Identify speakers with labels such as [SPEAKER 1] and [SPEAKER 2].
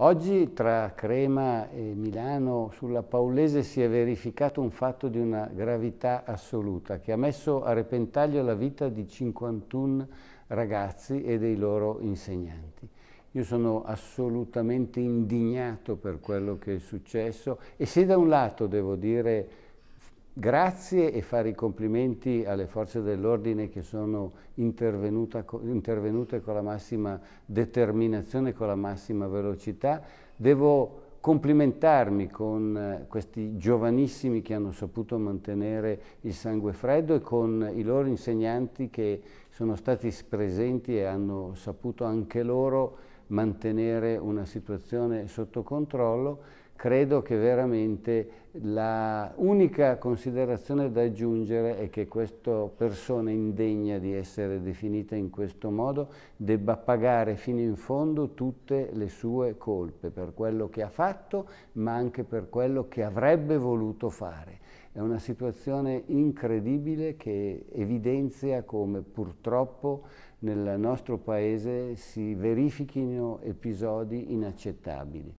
[SPEAKER 1] Oggi tra Crema e Milano sulla Paulese si è verificato un fatto di una gravità assoluta che ha messo a repentaglio la vita di 51 ragazzi e dei loro insegnanti. Io sono assolutamente indignato per quello che è successo e se da un lato devo dire Grazie e fare i complimenti alle forze dell'ordine che sono intervenute con la massima determinazione, con la massima velocità. Devo complimentarmi con eh, questi giovanissimi che hanno saputo mantenere il sangue freddo e con i loro insegnanti che sono stati presenti e hanno saputo anche loro mantenere una situazione sotto controllo, credo che veramente l'unica considerazione da aggiungere è che questa persona indegna di essere definita in questo modo debba pagare fino in fondo tutte le sue colpe per quello che ha fatto, ma anche per quello che avrebbe voluto fare. È una situazione incredibile che evidenzia come purtroppo nel nostro paese si verifichino episodi inaccettabili.